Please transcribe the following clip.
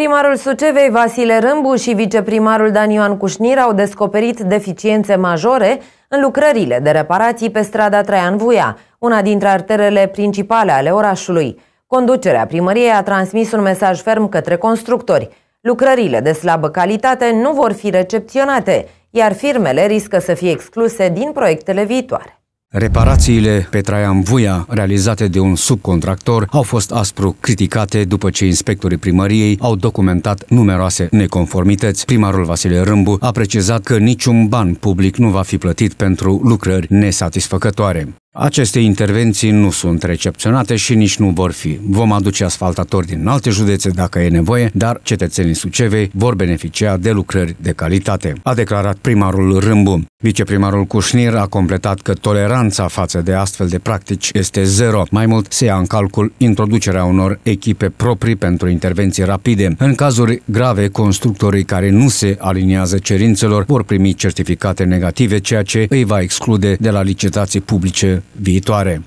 Primarul Sucevei Vasile Râmbu și viceprimarul Dan Ioan Cușnir au descoperit deficiențe majore în lucrările de reparații pe strada Traian Vuia, una dintre arterele principale ale orașului. Conducerea primăriei a transmis un mesaj ferm către constructori. Lucrările de slabă calitate nu vor fi recepționate, iar firmele riscă să fie excluse din proiectele viitoare. Reparațiile pe Traian Vuia, realizate de un subcontractor, au fost aspru criticate după ce inspectorii primăriei au documentat numeroase neconformități. Primarul Vasile Râmbu a precizat că niciun ban public nu va fi plătit pentru lucrări nesatisfăcătoare. Aceste intervenții nu sunt recepționate și nici nu vor fi. Vom aduce asfaltatori din alte județe dacă e nevoie, dar cetățenii Sucevei vor beneficia de lucrări de calitate, a declarat primarul Râmbu. Viceprimarul Cușnir a completat că toleranța față de astfel de practici este zero. Mai mult se ia în calcul introducerea unor echipe proprii pentru intervenții rapide. În cazuri grave, constructorii care nu se aliniază cerințelor vor primi certificate negative, ceea ce îi va exclude de la licitații publice viitoare.